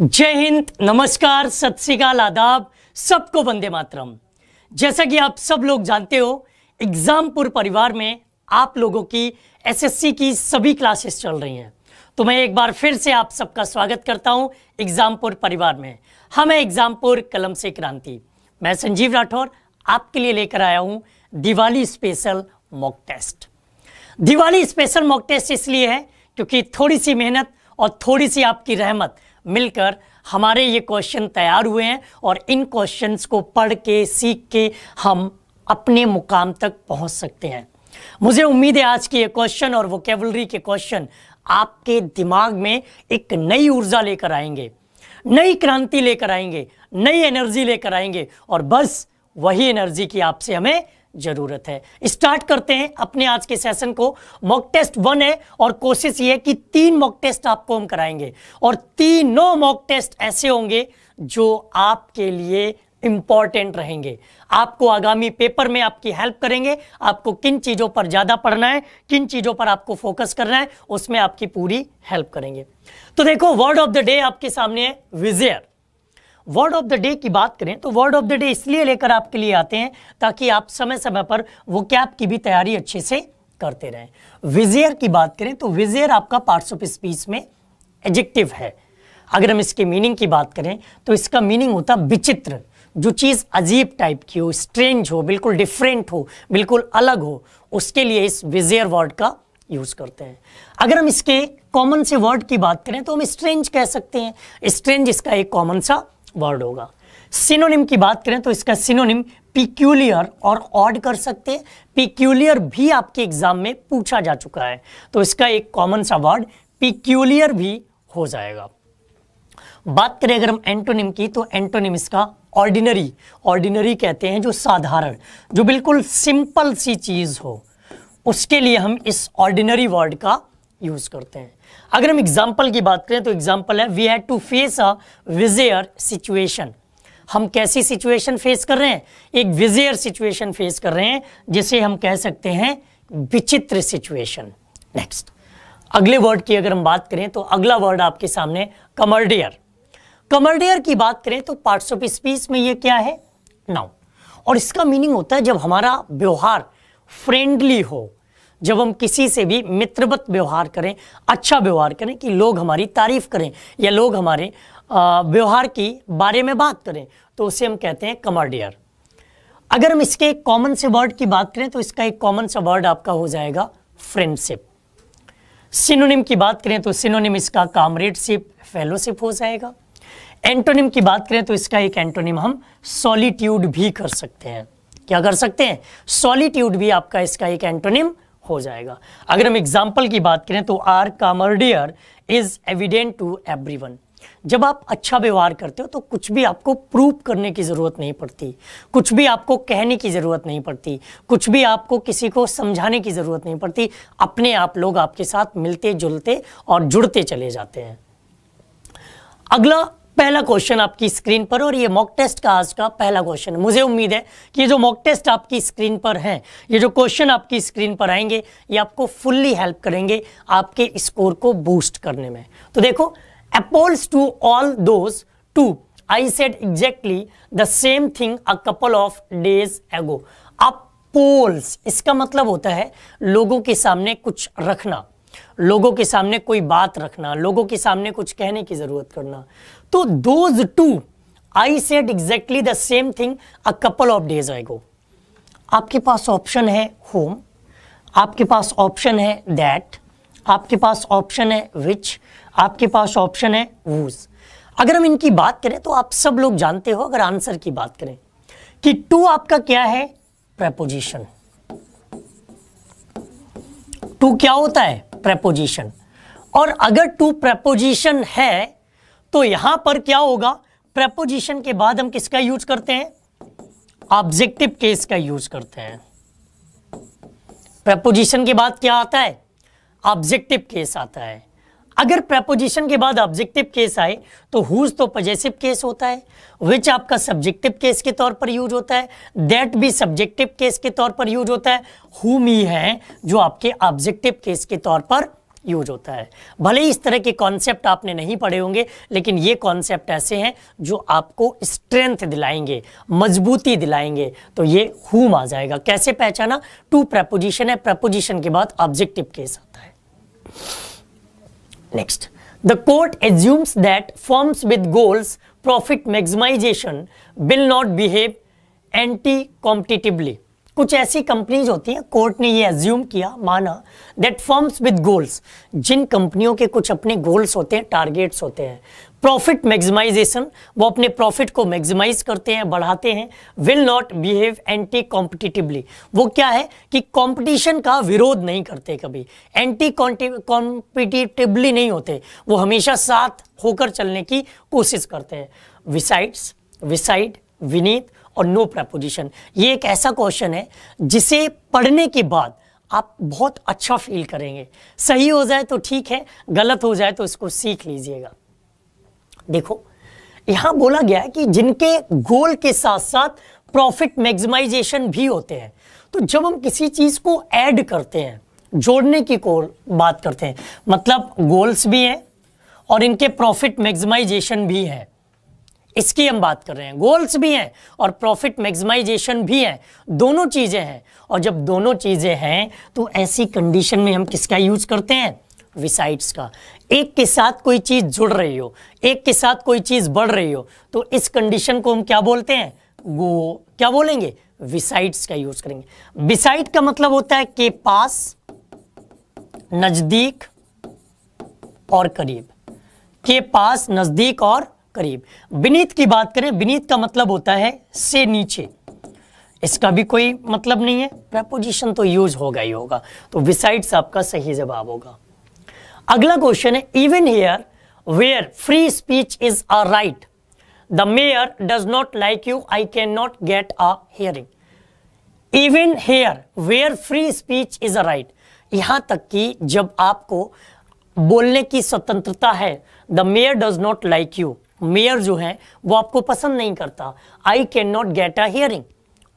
जय हिंद नमस्कार सत श्रीकाल आदाब सबको वंदे मातरम जैसा कि आप सब लोग जानते हो एग्जामपुर परिवार में आप लोगों की एसएससी की सभी क्लासेस चल रही हैं तो मैं एक बार फिर से आप सबका स्वागत करता हूं एग्जामपुर परिवार में हम हाँ, है एग्जामपुर कलम से क्रांति मैं संजीव राठौर आपके लिए लेकर आया हूं Diwali special mock test Diwali special mock test इसलिए है क्योंकि थोड़ी सी मेहनत और थोड़ी सी आपकी रहमत मिलकर हमारे ये क्वेश्चन तैयार हुए हैं और इन क्वेश्चंस को पढ़ के सीख के हम अपने मुकाम तक पहुंच सकते हैं मुझे उम्मीद है आज के ये क्वेश्चन और वोकेबलरी के क्वेश्चन आपके दिमाग में एक नई ऊर्जा लेकर आएंगे नई क्रांति लेकर आएंगे नई एनर्जी लेकर आएंगे और बस वही एनर्जी की आपसे हमें जरूरत है स्टार्ट करते हैं अपने आज के सेशन को मॉक टेस्ट वन है और कोशिश ये है कि तीन मॉक टेस्ट आपको हम कराएंगे और तीनों मॉक टेस्ट ऐसे होंगे जो आपके लिए इंपॉर्टेंट रहेंगे आपको आगामी पेपर में आपकी हेल्प करेंगे आपको किन चीज़ों पर ज़्यादा पढ़ना है किन चीज़ों पर आपको फोकस करना है उसमें आपकी पूरी हेल्प करेंगे तो देखो वर्ड ऑफ द डे आपके सामने है विजयर वर्ड ऑफ द डे की बात करें तो वर्ड ऑफ द डे इसलिए लेकर आपके लिए आते हैं ताकि आप समय समय पर वो कैप की भी तैयारी अच्छे से करते रहें विजेयर की बात करें तो विजेयर आपका पार्ट्स ऑफ स्पीच में एडजेक्टिव है अगर हम इसके मीनिंग की बात करें तो इसका मीनिंग होता विचित्र जो चीज़ अजीब टाइप की हो स्ट्रेंज हो बिल्कुल डिफरेंट हो बिल्कुल अलग हो उसके लिए इस विजेयर वर्ड का यूज़ करते हैं अगर हम इसके कॉमन से वर्ड की बात करें तो हम स्ट्रेंज कह सकते हैं स्ट्रेंज इसका एक कॉमन सा वर्ड होगा सिनोनिम की बात करें तो इसका सिनोनिम पिक्यूलियर और ऑड कर सकते हैं पिक्यूलियर भी आपके एग्जाम में पूछा जा चुका है तो इसका एक कॉमन सा वर्ड पिक्यूलियर भी हो जाएगा बात करें अगर हम एंटोनिम की तो एंटोनिम इसका ऑर्डिनरी ऑर्डिनरी कहते हैं जो साधारण जो बिल्कुल सिंपल सी चीज़ हो उसके लिए हम इस ऑर्डिनरी वर्ड का यूज़ करते हैं अगर हम एग्जाम्पल की बात करें तो एग्जाम्पल है we had to face a विजेयर सिचुएशन हम कैसी सिचुएशन फेस कर रहे हैं एक विजेयर सिचुएशन फेस कर रहे हैं जिसे हम कह सकते हैं विचित्र सिचुएशन नेक्स्ट अगले वर्ड की अगर हम बात करें तो अगला वर्ड आपके सामने कमर्डियर कमर्डियर की बात करें तो पार्ट्स ऑफ स्पीच में ये क्या है नाउ और इसका मीनिंग होता है जब हमारा व्यवहार फ्रेंडली हो जब हम किसी से भी मित्रवत व्यवहार करें अच्छा व्यवहार करें कि लोग हमारी तारीफ करें या लोग हमारे व्यवहार की बारे में बात करें तो उसे हम कहते हैं कमर्डियर अगर हम इसके एक कॉमन से वर्ड की बात करें तो इसका एक कॉमन सा वर्ड आपका हो जाएगा फ्रेंडशिप सिनोनिम की बात करें तो सिनोनिम इसका कामरेडशिप फेलोशिप हो जाएगा एंटोनिम की बात करें तो इसका एक एंटोनिम हम सॉलिट्यूड भी कर सकते हैं क्या कर सकते हैं सॉलिट्यूड भी आपका इसका एक एंटोनिम हो जाएगा अगर हम एग्जाम्पल की बात करें तो our camaraderie is evident to every जब आप अच्छा व्यवहार करते हो तो कुछ भी आपको प्रूफ करने की ज़रूरत नहीं पड़ती कुछ भी आपको कहने की ज़रूरत नहीं पड़ती कुछ भी आपको किसी को समझाने की ज़रूरत नहीं पड़ती अपने आप लोग आपके साथ मिलते जुलते और जुड़ते चले जाते हैं अगला पहला क्वेश्चन आपकी स्क्रीन पर और ये मॉक टेस्ट का आज का पहला क्वेश्चन मुझे उम्मीद है कि ये जो मॉक टेस्ट आपकी स्क्रीन पर हैं ये जो क्वेश्चन आपकी स्क्रीन पर आएंगे ये आपको फुल्ली हेल्प करेंगे आपके स्कोर को बूस्ट करने में तो देखो apologies to all those to I said exactly the same thing a couple of days ago apologies इसका मतलब होता है लोगों के सामने कुछ रखना लोगों के सामने कोई बात रखना लोगों के सामने कुछ कहने की ज़रूरत करना तो those to I said exactly the same thing a couple of days ago आपके पास ऑप्शन है होम आपके पास ऑप्शन है दैट आपके पास ऑप्शन है विच आपके पास ऑप्शन है वूज अगर हम इनकी बात करें तो आप सब लोग जानते हो अगर आंसर की बात करें कि टू आपका क्या है प्रेपोजिशन टू क्या होता है प्रेपोजिशन और अगर टू प्रेपोजिशन है तो यहां पर क्या होगा प्रपोजिशन के बाद हम किसका यूज करते हैं ऑब्जेक्टिव केस का यूज करते हैं प्रपोजिशन के बाद क्या आता है ऑब्जेक्टिव केस आता है अगर प्रपोजिशन के बाद ऑब्जेक्टिव केस आए तो हुज तो पजेसिव केस होता है विच आपका सब्जेक्टिव केस के तौर पर यूज होता है दैट भी सब्जेक्टिव केस के तौर पर यूज होता है हुम ही है जो आपके ऑब्जेक्टिव केस के तौर पर यूज होता है भले ही इस तरह के कॉन्सेप्ट आपने नहीं पढ़े होंगे लेकिन ये कॉन्सेप्ट ऐसे हैं जो आपको स्ट्रेंथ दिलाएंगे मजबूती दिलाएंगे तो ये हुम आ जाएगा कैसे पहचाना टू प्रपोजिशन है प्रपोजिशन के बाद ऑब्जेक्टिव केस आता है next the court assumes that forms with goals profit maximisation will not behave anti competitively कुछ ऐसी कंपनीज होती हैं कोर्ट ने ये एज्यूम किया माना दैट फर्म्स विद गोल्स जिन कंपनियों के कुछ अपने गोल्स होते हैं टारगेट्स होते हैं प्रॉफिट मैक्सिमाइजेशन वो अपने प्रॉफिट को मैक्सिमाइज करते हैं बढ़ाते हैं will not behave anti competitively वो क्या है कि कंपटीशन का विरोध नहीं करते कभी एंटी कॉम्पिटिटिवली नहीं होते वो हमेशा साथ होकर चलने की कोशिश करते हैं विसाइड्स विसाइड विनीत और नो प्रपोजिशन ये एक ऐसा क्वेश्चन है जिसे पढ़ने के बाद आप बहुत अच्छा फील करेंगे सही हो जाए तो ठीक है गलत हो जाए तो इसको सीख लीजिएगा देखो यहां बोला गया है कि जिनके गोल के साथ साथ प्रॉफिट मैक्सिमाइजेशन भी होते हैं तो जब हम किसी चीज को ऐड करते हैं जोड़ने की को बात करते हैं मतलब गोल्स भी हैं और इनके प्रॉफिट मैक्सिमाइजेशन भी है इसकी हम बात कर रहे हैं गोल्स भी हैं और प्रॉफिट मैक्सिमाइजेशन भी है दोनों चीज़ें हैं और जब दोनों चीज़ें हैं तो ऐसी कंडीशन में हम किसका यूज करते हैं विसाइड्स का एक के साथ कोई चीज़ जुड़ रही हो एक के साथ कोई चीज़ बढ़ रही हो तो इस कंडीशन को हम क्या बोलते हैं वो क्या बोलेंगे विसाइड्स का यूज करेंगे विसाइड का मतलब होता है के पास नज़दीक और करीब के पास नज़दीक और करीब विनीत की बात करें विनीत का मतलब होता है से नीचे इसका भी कोई मतलब नहीं है प्रपोजिशन तो यूज होगा ही होगा तो विसाइड्स आपका सही जवाब होगा अगला क्वेश्चन है even here where free speech is a right the mayor does not like you I can not get a hearing even here where free speech is a right यहां तक कि जब आपको बोलने की स्वतंत्रता है the mayor does not like you mayor जो है वो आपको पसंद नहीं करता I can not get a hearing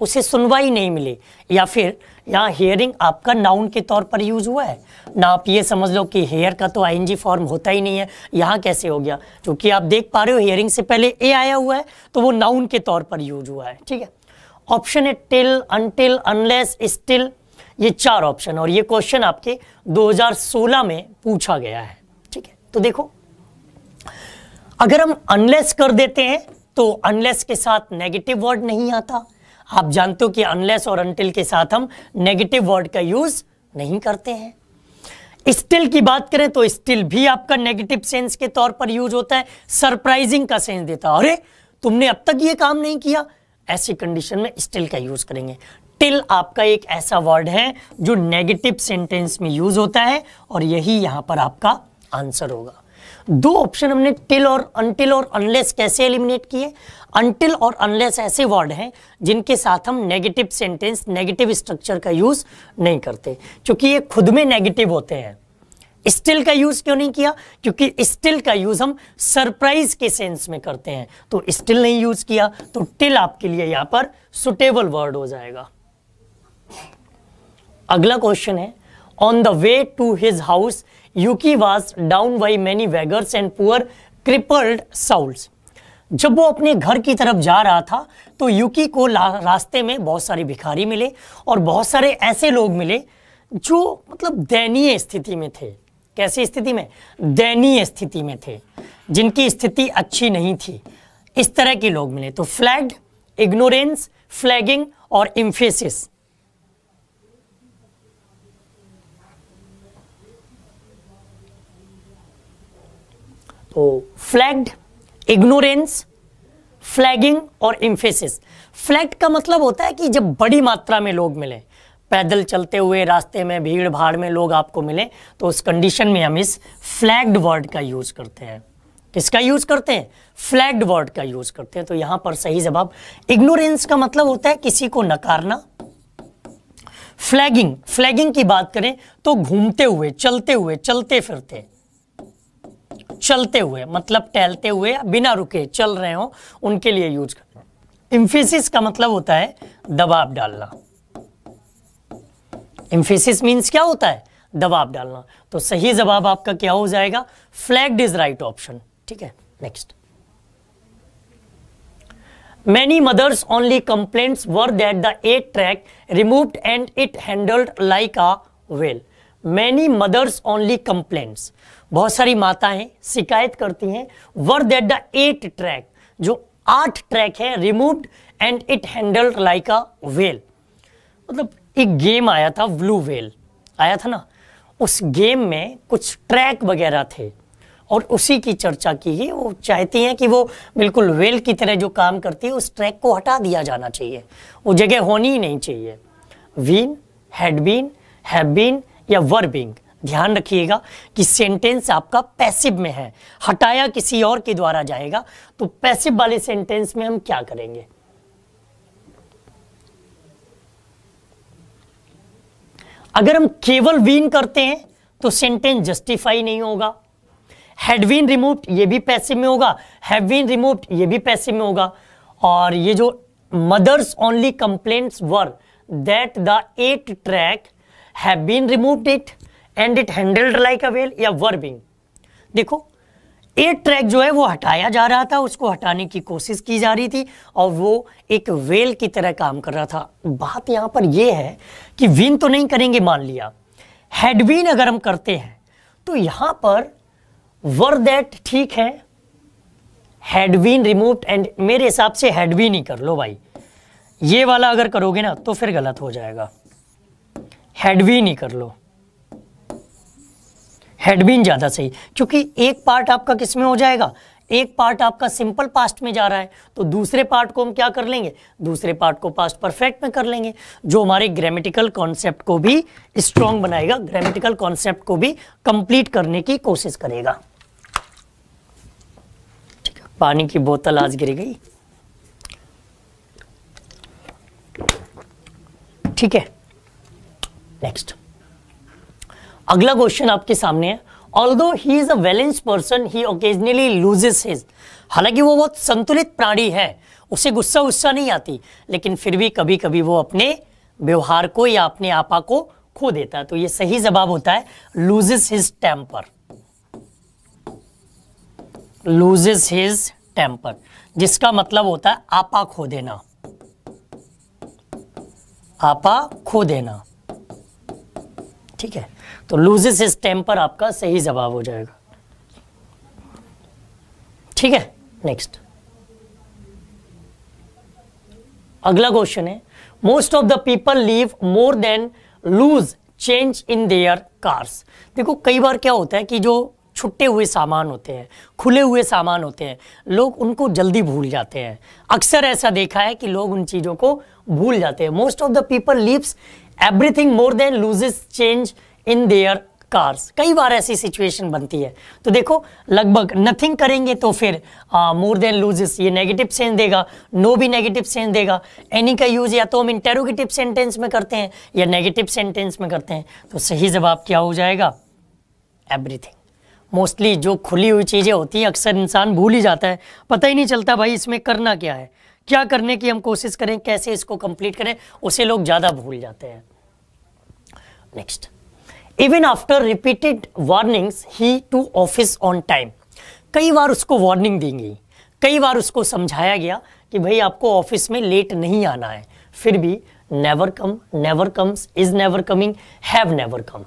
उसे सुनवाई नहीं मिले या फिर यहाँ हेयरिंग आपका नाउन के तौर पर यूज हुआ है ना आप ये समझ लो कि हेयर का तो आईएनजी फॉर्म होता ही नहीं है यहाँ कैसे हो गया क्योंकि आप देख पा रहे हो हेयरिंग से पहले ए आया हुआ है तो वो नाउन के तौर पर यूज हुआ है ठीक है ऑप्शन है टिल अनटिल अनलेस स्टिल ये चार ऑप्शन और ये क्वेश्चन आपके दो में पूछा गया है ठीक है तो देखो अगर हम अनलेस कर देते हैं तो अनलेस के साथ नेगेटिव वर्ड नहीं आता आप जानते हो कि अनलेस और अनटिल के साथ हम नेगेटिव वर्ड का यूज नहीं करते हैं स्टिल की बात करें तो स्टिल भी आपका नेगेटिव सेंस के तौर पर यूज होता है सरप्राइजिंग का सेंस देता है अरे तुमने अब तक ये काम नहीं किया ऐसी कंडीशन में स्टिल का यूज करेंगे टिल आपका एक ऐसा वर्ड है जो नेगेटिव सेंटेंस में यूज होता है और यही यहां पर आपका आंसर होगा दो ऑप्शन हमने टिल और अनटिल और अनलेस कैसे एलिमिनेट किए अनटिल और अनलेस ऐसे वर्ड हैं जिनके साथ हम नेगेटिव सेंटेंस नेगेटिव स्ट्रक्चर का यूज़ नहीं करते क्योंकि ये खुद में नेगेटिव होते हैं स्टिल का यूज क्यों नहीं किया क्योंकि स्टिल का यूज हम सरप्राइज के सेंस में करते हैं तो स्टिल नहीं यूज किया तो टिल आपके लिए यहां पर सुटेबल वर्ड हो जाएगा अगला क्वेश्चन है on the way to his house यूकी was down by many beggars and poor crippled souls जब वो अपने घर की तरफ जा रहा था तो यूकी को रास्ते में बहुत सारे भिखारी मिले और बहुत सारे ऐसे लोग मिले जो मतलब दयनीय स्थिति में थे कैसी स्थिति में दयनीय स्थिति में थे जिनकी स्थिति अच्छी नहीं थी इस तरह के लोग मिले तो फ्लैग्ड इग्नोरेंस फ्लैगिंग और इम्फेसिस फ्लैग्ड इग्नोरेंस फ्लैगिंग और इम्फेसिस फ्लैग का मतलब होता है कि जब बड़ी मात्रा में लोग मिले पैदल चलते हुए रास्ते में भीड़ भाड़ में लोग आपको मिले तो उस कंडीशन में हम इस फ्लैग्ड वर्ड का यूज़ करते हैं किसका यूज करते हैं फ्लैग्ड वर्ड का यूज करते हैं तो यहां पर सही जवाब इग्नोरेंस का मतलब होता है किसी को नकारना फ्लैगिंग फ्लैगिंग की बात करें तो घूमते हुए चलते हुए चलते फिरते चलते हुए मतलब टहलते हुए बिना रुके चल रहे हो उनके लिए यूज कर इम्फेसिस का मतलब होता है दबाव डालना इम्फेसिस मीन्स क्या होता है दबाव डालना तो सही जवाब आपका क्या हो जाएगा फ्लैग्ड इज राइट ऑप्शन ठीक है next many mothers only complaints were that the eight track removed and it handled like a well many mothers only complaints. बहुत सारी माताएं शिकायत करती हैं were that the eight track जो आठ ट्रैक है removed and it handled like a well मतलब एक गेम आया था ब्लू वेल आया था ना उस गेम में कुछ ट्रैक वगैरह थे और उसी की चर्चा की गई वो चाहती हैं कि वो बिल्कुल वेल की तरह जो काम करती है उस ट्रैक को हटा दिया जाना चाहिए वो जगह होनी ही नहीं चाहिए been had been have been या वर ध्यान रखिएगा कि सेंटेंस आपका पैसिव में है हटाया किसी और के द्वारा जाएगा तो पैसिव वाले सेंटेंस में हम क्या करेंगे अगर हम केवल वीन करते हैं तो सेंटेंस जस्टिफाई नहीं होगा हैडवीन वीन रिमूव्ड ये भी पैसे में होगा हैव वीन रिमूव्ड ये भी पैसे में होगा और ये जो mothers only complaints were that the eight track have been removed it and it handled like a well या वर्बिंग देखो एक ट्रैक जो है वो हटाया जा रहा था उसको हटाने की कोशिश की जा रही थी और वो एक वेल की तरह काम कर रहा था बात यहाँ पर यह है कि विन तो नहीं करेंगे मान लिया हेडविन अगर हम करते हैं तो यहाँ पर वर दैट ठीक है हेडविन रिमूव एंड मेरे हिसाब से हेडविन ही कर लो भाई ये वाला अगर करोगे ना तो फिर गलत हो जाएगा हेडविन ही कर लो हैडबीन ज़्यादा सही क्योंकि एक पार्ट आपका किस में हो जाएगा एक पार्ट आपका सिंपल पास्ट में जा रहा है तो दूसरे पार्ट को हम क्या कर लेंगे दूसरे पार्ट को पास्ट परफेक्ट में कर लेंगे जो हमारे ग्रामेटिकल कॉन्सेप्ट को भी स्ट्रॉन्ग बनाएगा ग्रामेटिकल कॉन्सेप्ट को भी कंप्लीट करने की कोशिश करेगा ठीक है पानी की बोतल आज गिर गई ठीक है नेक्स्ट अगला क्वेश्चन आपके सामने है although he is a balance person he occasionally loses his हालांकि वो बहुत संतुलित प्राणी है उसे गुस्सा गुस्सा नहीं आती लेकिन फिर भी कभी कभी वो अपने व्यवहार को या अपने आपा को खो देता है तो ये सही जवाब होता है loses his temper loses his temper जिसका मतलब होता है आपा खो देना आपा खो देना ठीक है तो लूजेस इस टेम्पर आपका सही जवाब हो जाएगा ठीक है नेक्स्ट अगला क्वेश्चन है most of the people leave more than loose change in their cars देखो कई बार क्या होता है कि जो छुट्टे हुए सामान होते हैं खुले हुए सामान होते हैं लोग उनको जल्दी भूल जाते हैं अक्सर ऐसा देखा है कि लोग उन चीज़ों को भूल जाते हैं most of the people leaves everything more than loses change in their cars कई बार ऐसी सिचुएशन बनती है तो देखो लगभग नथिंग करेंगे तो फिर मोर देन लूजेस ये नेगेटिव सेंस देगा नो no भी नेगेटिव सेंस देगा एनी का यूज या तो हम इंटेरोगेटिव सेंटेंस में करते हैं या नेगेटिव सेंटेंस में करते हैं तो सही जवाब क्या हो जाएगा एवरीथिंग मोस्टली जो खुली हुई चीज़ें होती हैं अक्सर इंसान भूल ही जाता है पता ही नहीं चलता भाई इसमें करना क्या है क्या करने की हम कोशिश करें कैसे इसको कंप्लीट करें उसे लोग ज़्यादा भूल जाते हैं next even after repeated warnings he to office on time कई बार उसको वार्निंग दी गई कई बार उसको समझाया गया कि भाई आपको ऑफिस में लेट नहीं आना है फिर भी never come never comes is never coming have never come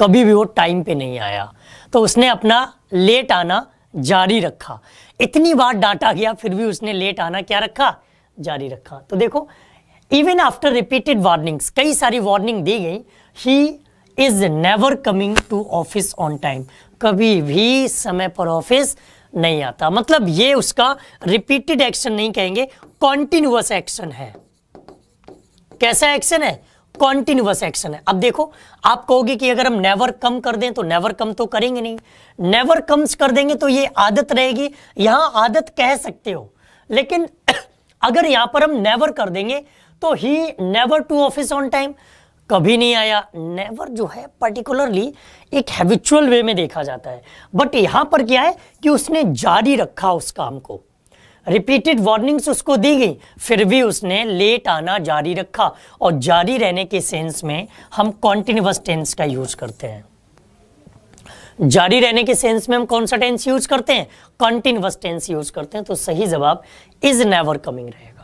कभी भी वो टाइम पे नहीं आया तो उसने अपना लेट आना जारी रखा इतनी बार डांटा गया फिर भी उसने लेट आना क्या रखा जारी रखा तो देखो इवन आफ्टर रिपीटेड वार्निंग्स कई सारी वार्निंग दी गई he is never coming to office on time कभी भी समय पर ऑफिस नहीं आता मतलब ये उसका रिपीटेड एक्शन नहीं कहेंगे कॉन्टिन्यूस एक्शन है कैसा एक्शन है कॉन्टिन्यूस एक्शन है अब देखो आप कहोगे कि अगर हम नेवर कम कर दें तो नेवर कम तो करेंगे नहीं नेवर कम्स कर देंगे तो ये आदत रहेगी यहां आदत कह सकते हो लेकिन अगर यहां पर हम नेवर कर देंगे तो he never to office on time कभी नहीं आया नेवर जो है पर्टिकुलरली एक हैबिचुअल वे में देखा जाता है बट यहां पर क्या है कि उसने जारी रखा उस काम को रिपीटेड वार्निंग्स उसको दी गई फिर भी उसने लेट आना जारी रखा और जारी रहने के सेंस में हम कॉन्टिन्यूस टेंस का यूज करते हैं जारी रहने के सेंस में हम कौन सा टेंस यूज करते हैं कॉन्टिन्यूस टेंस यूज करते हैं तो सही जवाब इज नेवर कमिंग रहेगा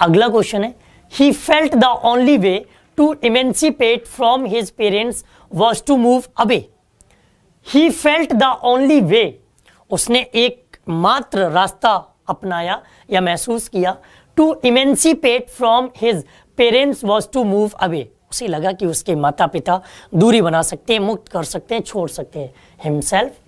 अगला क्वेश्चन है he felt the only way to emancipate from his parents was to move away he felt the only way उसने एक मात्र रास्ता अपनाया या महसूस किया to emancipate from his parents was to move away उसे लगा कि उसके माता पिता दूरी बना सकते हैं मुक्त कर सकते हैं छोड़ सकते हैं हिमसेल्फ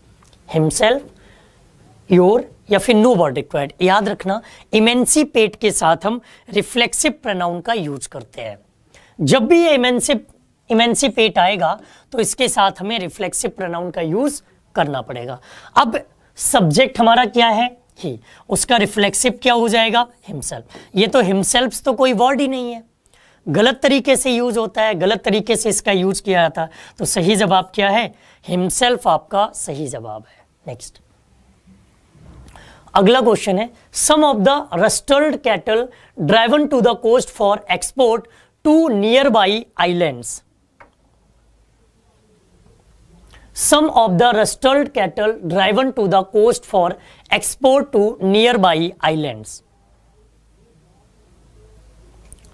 हिमसेल्फ योर या फिर नो वर्ड रिक्वायर्ड याद रखना इमेंसिपेट के साथ हम रिफ्लेक्सिव प्रनाउन का यूज करते हैं जब भी ये इमेंसिप इमेंसिपेट आएगा तो इसके साथ हमें रिफ्लेक्सिव प्रनाउन का यूज करना पड़ेगा अब सब्जेक्ट हमारा क्या है ही उसका रिफ्लेक्सिव क्या हो जाएगा हिमसेल्फ ये तो हिमसेल्फ तो कोई वर्ड ही नहीं है गलत तरीके से यूज होता है गलत तरीके से इसका यूज किया जाता है तो सही जवाब क्या है हिमसेल्फ आपका सही जवाब है नेक्स्ट अगला क्वेश्चन है some of the rustled cattle driven to the coast for export to nearby islands some of the rustled cattle driven to the coast for export to nearby islands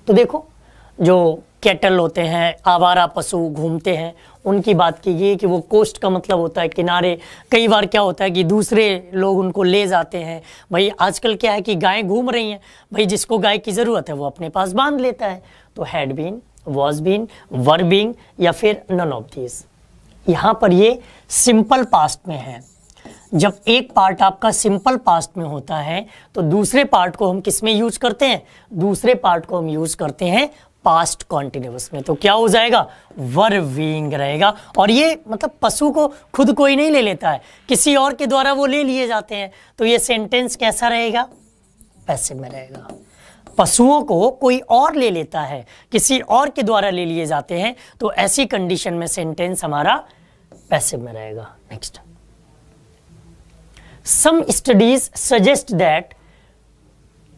तो देखो जो cattle होते हैं आवारा पशु घूमते हैं उनकी बात की गई कि वो कोस्ट का मतलब होता है किनारे कई बार क्या होता है कि दूसरे लोग उनको ले जाते हैं भाई आजकल क्या है कि गायें घूम रही हैं भाई जिसको गाय की ज़रूरत है वो अपने पास बांध लेता है तो had been was been were been या फिर नन ऑफ दीज यहाँ पर ये सिंपल पास्ट में है जब एक पार्ट आपका सिंपल पास्ट में होता है तो दूसरे पार्ट को हम किस में यूज करते हैं दूसरे पार्ट को हम यूज करते हैं पास्ट कॉन्टिन्यूस में तो क्या हो जाएगा वर रहेगा और ये मतलब पशु को खुद कोई नहीं ले लेता है किसी और के द्वारा वो ले लिए जाते हैं तो ये सेंटेंस कैसा रहेगा पैसे में रहेगा पशुओं को कोई और ले लेता है किसी और के द्वारा ले लिए जाते हैं तो ऐसी कंडीशन में सेंटेंस हमारा पैसे में रहेगा next some studies suggest that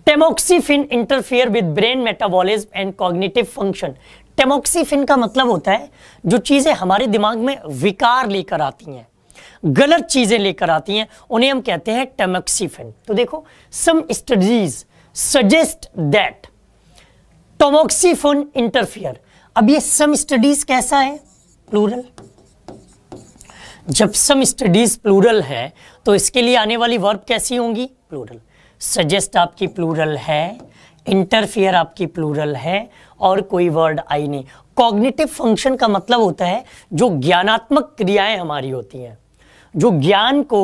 tamoxifen interfere with brain metabolism and cognitive function tamoxifen का मतलब होता है जो चीज़ें हमारे दिमाग में विकार लेकर आती हैं गलत चीज़ें लेकर आती हैं उन्हें हम कहते हैं टेमोक्सीफिन तो देखो some studies suggest that tamoxifen interfere अब ये सम स्टडीज कैसा है प्लूरल जब सम स्टडीज प्लूरल है तो इसके लिए आने वाली वर्ब कैसी होंगी प्लूरल सजेस्ट आपकी प्लूरल है इंटरफियर आपकी प्लूरल है और कोई वर्ड आई नहीं कॉग्निटिव फंक्शन का मतलब होता है जो ज्ञानात्मक क्रियाएं हमारी होती हैं जो ज्ञान को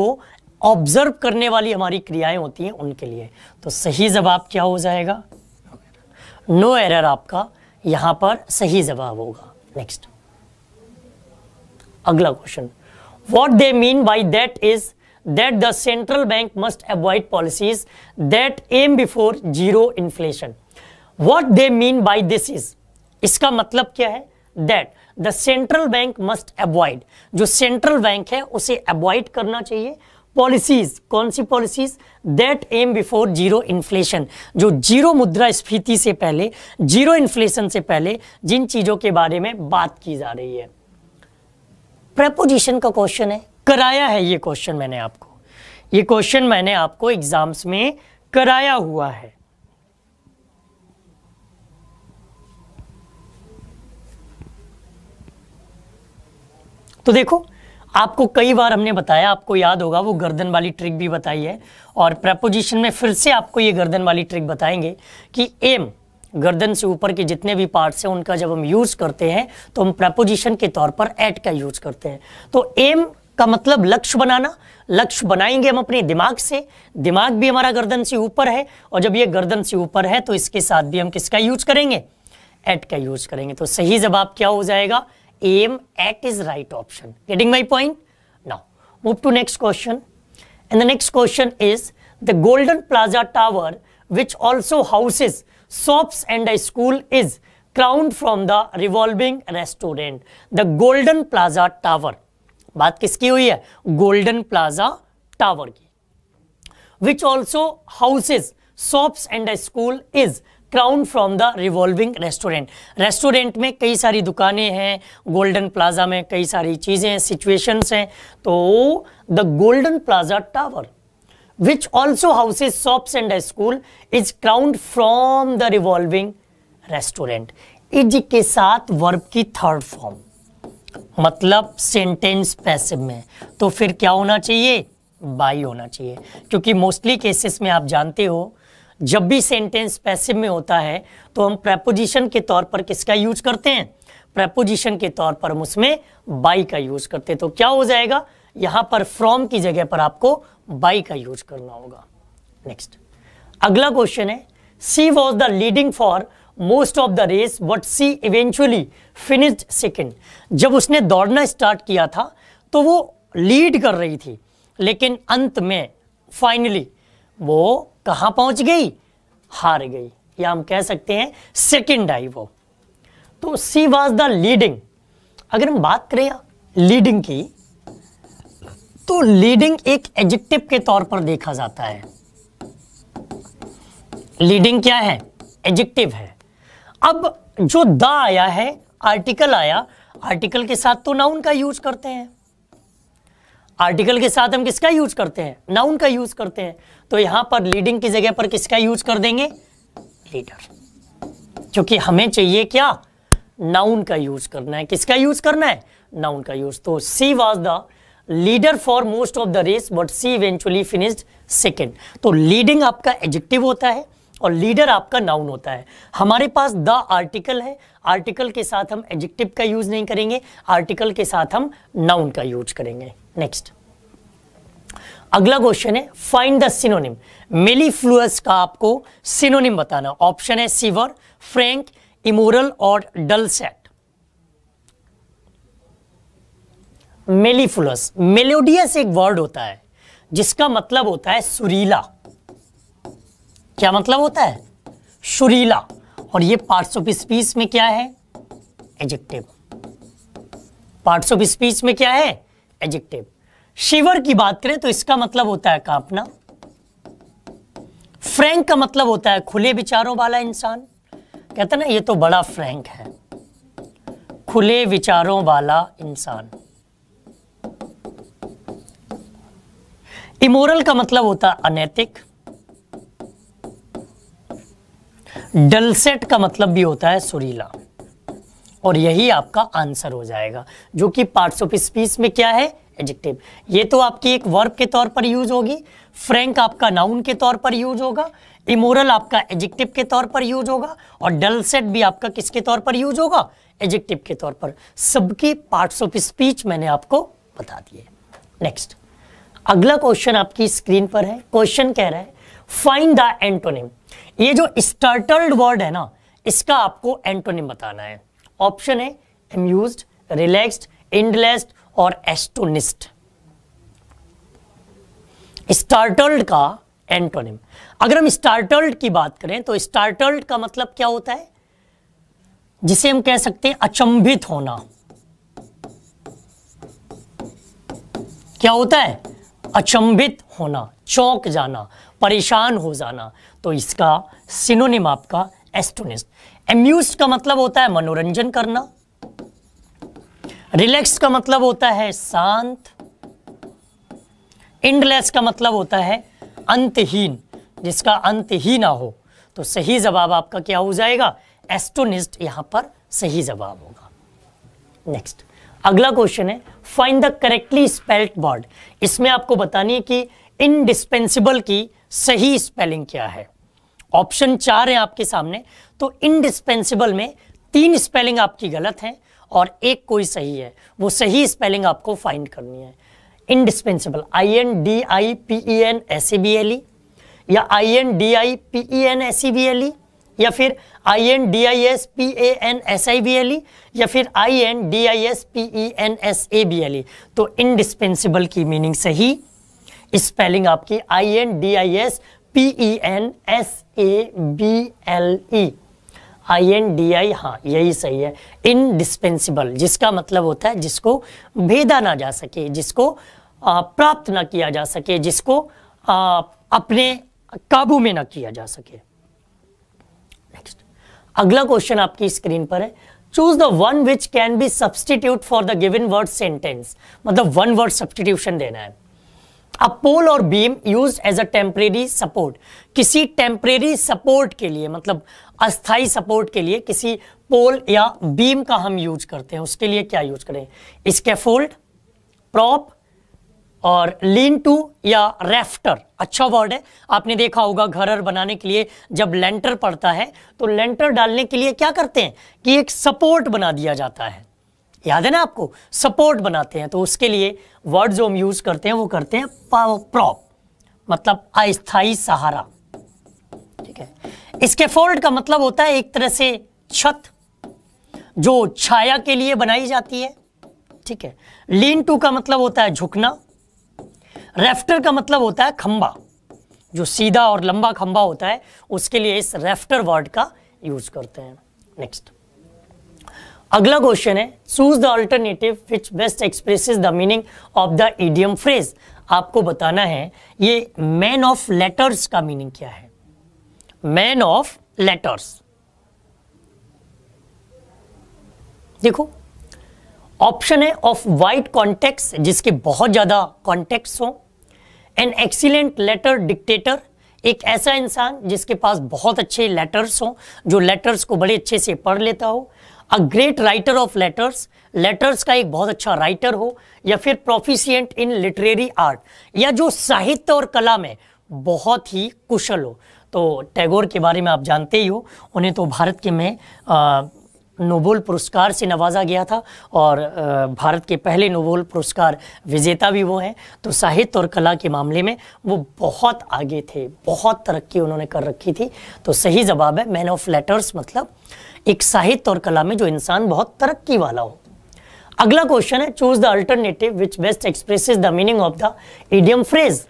ऑब्जर्व करने वाली हमारी क्रियाएं होती हैं उनके लिए तो सही जवाब क्या हो जाएगा नो no एरर आपका यहां पर सही जवाब होगा नेक्स्ट अगला question what they mean by that is that the central bank must avoid policies that aim before zero inflation what they mean by this is इसका मतलब क्या है that the central bank must avoid जो central bank है उसे avoid करना चाहिए policies कौन सी policies that aim before zero inflation जो जीरो मुद्रा स्फीति से पहले जीरो इन्फ्लेशन से पहले जिन चीजों के बारे में बात की जा रही है प्रपोजिशन का क्वेश्चन है कराया है ये क्वेश्चन मैंने आपको ये क्वेश्चन मैंने आपको एग्जाम्स में कराया हुआ है तो देखो आपको कई बार हमने बताया आपको याद होगा वो गर्दन वाली ट्रिक भी बताई है और प्रपोजिशन में फिर से आपको ये गर्दन वाली ट्रिक बताएंगे कि एम गर्दन से ऊपर के जितने भी पार्ट्स हैं उनका जब हम यूज़ करते हैं तो हम प्रपोजिशन के तौर पर एट का यूज़ करते हैं तो एम का मतलब लक्ष्य बनाना लक्ष्य बनाएंगे हम अपने दिमाग से दिमाग भी हमारा गर्दन से ऊपर है और जब ये गर्दन से ऊपर है तो इसके साथ भी हम किसका यूज करेंगे एट का यूज करेंगे तो सही जवाब क्या हो जाएगा aim at is right option getting my point now move to next question and the next question is the golden plaza tower which also houses shops and school is crowned from the revolving restaurant the golden plaza tower बात किसकी हुई है golden plaza tower की which also houses shops and school is crown from the revolving restaurant restaurant में कई सारी दुकानें हैं गोल्डन प्लाजा में कई सारी चीज़ें हैं सिचुएशन हैं तो the golden plaza tower which also houses shops and school is crown from the revolving restaurant is के साथ वर्ब की थर्ड फॉर्म मतलब सेंटेंस पैसिव में तो फिर क्या होना चाहिए बाई होना चाहिए क्योंकि मोस्टली केसेस में आप जानते हो जब भी सेंटेंस पैसिव में होता है तो हम प्रेपोजिशन के तौर पर किसका यूज करते हैं प्रेपोजिशन के तौर पर हम उसमें बाई का यूज करते हैं तो क्या हो जाएगा यहां पर फ्रॉम की जगह पर आपको बाई का यूज करना होगा नेक्स्ट अगला क्वेश्चन है she was the leading for most of the race but she eventually finished second जब उसने दौड़ना स्टार्ट किया था तो वो लीड कर रही थी लेकिन अंत में फाइनली वो कहाँ पहुँच गई हार गई या हम कह सकते हैं सेकेंड आई वो तो सी वॉज द लीडिंग अगर हम बात करें लीडिंग की तो लीडिंग एक एडजेक्टिव के तौर पर देखा जाता है लीडिंग क्या है एडजेक्टिव है अब जो द आया है आर्टिकल आया आर्टिकल के साथ तो नाउन का यूज करते हैं आर्टिकल के साथ हम किसका यूज करते हैं नाउन का यूज करते हैं तो यहां पर लीडिंग की जगह पर किसका यूज कर देंगे लीडर क्योंकि हमें चाहिए क्या नाउन का यूज करना है किसका यूज करना है नाउन का यूज तो she was the leader for most of the race but she eventually finished second तो लीडिंग आपका एजेक्टिव होता है और लीडर आपका नाउन होता है हमारे पास द आर्टिकल है आर्टिकल के साथ हम एडजेक्टिव का यूज नहीं करेंगे आर्टिकल के साथ हम नाउन का यूज करेंगे नेक्स्ट अगला क्वेश्चन है फाइंड द सिनोनिम मेली का आपको सिनोनिम बताना ऑप्शन है सीवर फ्रेंक इमोरल और डल सेट मेलीफ्लस मेलोडियस एक वर्ड होता है जिसका मतलब होता है सुरीला क्या मतलब होता है सुरीला और ये पार्ट्स ऑफ स्पीच में क्या है एजेक्टिव पार्ट्स ऑफ स्पीच में क्या है एजेक्टिव शिवर की बात करें तो इसका मतलब होता है कांपना फ्रैंक का मतलब होता है खुले विचारों वाला इंसान कहते ना ये तो बड़ा फ्रैंक है खुले विचारों वाला इंसान इमोरल का मतलब होता है अनैतिक डलसेट का मतलब भी होता है सुरीला और यही आपका आंसर हो जाएगा जो कि पार्ट्स ऑफ स्पीच में क्या है एडजेक्टिव ये तो आपकी एक वर्ब के तौर पर यूज होगी फ्रेंक आपका नाउन के तौर पर यूज होगा इमोरल आपका एडजेक्टिव के तौर पर यूज होगा और डल सेट भी आपका किसके तौर पर यूज होगा एडजेक्टिव के तौर पर सबके पार्ट्स ऑफ स्पीच मैंने आपको बता दिए नेक्स्ट अगला क्वेश्चन आपकी स्क्रीन पर है क्वेश्चन कह रहा है फाइंड द एंटोनिम ये जो स्टार्टल्ड वर्ड है ना इसका आपको एंटोनिम बताना है ऑप्शन है एम्यूज रिलैक्स्ड इंडलेस्ड और एस्टोनिस्ट स्टार्टल्ड का एंटोनिम अगर हम स्टार्टल्ड की बात करें तो स्टार्टल्ड का मतलब क्या होता है जिसे हम कह सकते हैं अचंभित होना क्या होता है अचंभित होना चौंक जाना परेशान हो जाना तो इसका सिनोनिम आपका एस्टोनिस एम्यूज का मतलब होता है मनोरंजन करना रिलैक्स का मतलब होता है शांत इंडलेस का मतलब होता है अंतहीन जिसका अंत ही ना हो तो सही जवाब आपका क्या हो जाएगा एस्टोनिस्ट यहां पर सही जवाब होगा नेक्स्ट अगला क्वेश्चन है find the correctly spelt word इसमें आपको बतानी है कि इनडिस्पेंसिबल की सही स्पेलिंग क्या है ऑप्शन चार है आपके सामने तो इनडिस्पेंसिबल में तीन स्पेलिंग आपकी गलत है और एक कोई सही है वो सही स्पेलिंग आपको फाइंड करनी है indispensable I N D I P E N S E B L E या I N D I P E N S E B L E या फिर I N D I S P A N S I B L E या फिर I N D I S P E N S A B L E तो indispensable की meaning सही spelling आपकी I N D I S P E N S A B L E I N D I हाँ यही सही है indispensable जिसका मतलब होता है जिसको भेदा ना जा सके जिसको आ, प्राप्त ना किया जा सके जिसको आ, अपने काबू में ना किया जा सके नेक्स्ट अगला क्वेश्चन आपकी स्क्रीन पर है choose the one which can be substitute for the given word sentence मतलब वन वर्ड सब्सटीट्यूशन देना है अ पोल और beam use as a temporary support किसी टेम्परेरी सपोर्ट के लिए मतलब अस्थाई सपोर्ट के लिए किसी पोल या बीम का हम यूज करते हैं उसके लिए क्या यूज करें इसके फोल्ड प्रॉप और लीन टू या रेफ्टर अच्छा वर्ड है आपने देखा होगा घर बनाने के लिए जब लेंटर पड़ता है तो लेंटर डालने के लिए क्या करते हैं कि एक सपोर्ट बना दिया जाता है याद है ना आपको सपोर्ट बनाते हैं तो उसके लिए वर्ड जो हम यूज करते हैं वो करते हैं प्रॉप मतलब अस्थाई सहारा ठीक है इसके फोल्ड का मतलब होता है एक तरह से छत जो छाया के लिए बनाई जाती है ठीक है लीन टू का मतलब होता है झुकना रेफ्टर का मतलब होता है खंबा जो सीधा और लंबा खंबा होता है उसके लिए इस रेफ्टर वर्ड का यूज करते हैं नेक्स्ट अगला क्वेश्चन है choose the alternative which best express the meaning of the idiom phrase आपको बताना है ये मैन ऑफ लेटर्स का मीनिंग क्या है मैन ऑफ लेटर्स देखो ऑप्शन है ऑफ वाइट कॉन्टेक्ट जिसके बहुत ज्यादा कॉन्टेक्ट हो एन एक्सीलेंट लेटर डिक्टेटर एक ऐसा इंसान जिसके पास बहुत अच्छे लेटर्स हो जो लेटर्स को बड़े अच्छे से पढ़ लेता हो a great writer of letters letters का एक बहुत अच्छा राइटर हो या फिर प्रोफिशियंट इन लिटरेरी आर्ट या जो साहित्य और कला में बहुत ही कुशल हो तो टैगोर के बारे में आप जानते ही हो उन्हें तो भारत के में आ, नोबेल पुरस्कार से नवाजा गया था और भारत के पहले नोबेल पुरस्कार विजेता भी वो हैं तो साहित्य और कला के मामले में वो बहुत आगे थे बहुत तरक्की उन्होंने कर रखी थी तो सही जवाब है मैन ऑफ लेटर्स मतलब एक साहित्य और कला में जो इंसान बहुत तरक्की वाला हो अगला क्वेश्चन है choose the alternative which best express the meaning of the idiom phrase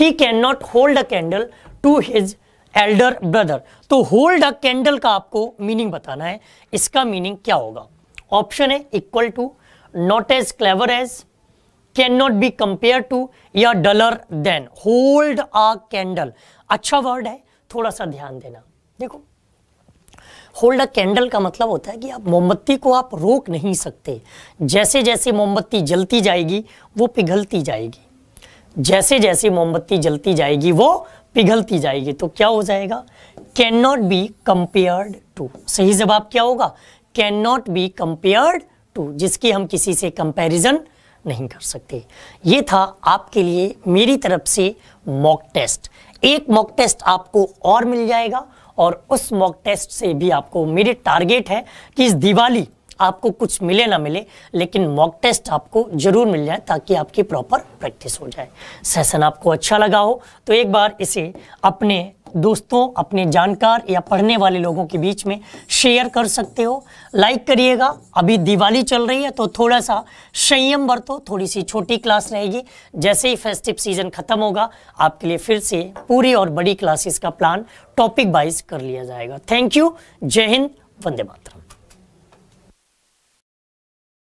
he can not hold a candle to his elder brother तो होल्ड अ कैंडल का आपको मीनिंग बताना है इसका मीनिंग क्या होगा ऑप्शन है equal to not as clever as can not be compare to या duller than hold a candle अच्छा वर्ड है थोड़ा सा ध्यान देना देखो होल्ड अ कैंडल का मतलब होता है कि आप मोमबत्ती को आप रोक नहीं सकते जैसे जैसे मोमबत्ती जलती जाएगी वो पिघलती जाएगी जैसे जैसे मोमबत्ती जलती जाएगी वो पिघलती जाएगी तो क्या हो जाएगा can not be compared to सही जवाब क्या होगा can not be compared to जिसकी हम किसी से कंपेरिजन नहीं कर सकते ये था आपके लिए मेरी तरफ से मॉक टेस्ट एक मॉक टेस्ट आपको और मिल जाएगा और उस मॉक टेस्ट से भी आपको मेरे टारगेट है कि इस दिवाली आपको कुछ मिले ना मिले लेकिन मॉक टेस्ट आपको जरूर मिल जाए ताकि आपकी प्रॉपर प्रैक्टिस हो जाए सेशन आपको अच्छा लगा हो तो एक बार इसे अपने दोस्तों अपने जानकार या पढ़ने वाले लोगों के बीच में शेयर कर सकते हो लाइक करिएगा अभी दिवाली चल रही है तो थोड़ा सा संयम बरतो थोड़ी सी छोटी क्लास रहेगी जैसे ही फेस्टिव सीजन खत्म होगा आपके लिए फिर से पूरी और बड़ी क्लासेस का प्लान टॉपिक वाइज कर लिया जाएगा थैंक यू जय हिंद वंदे मातरम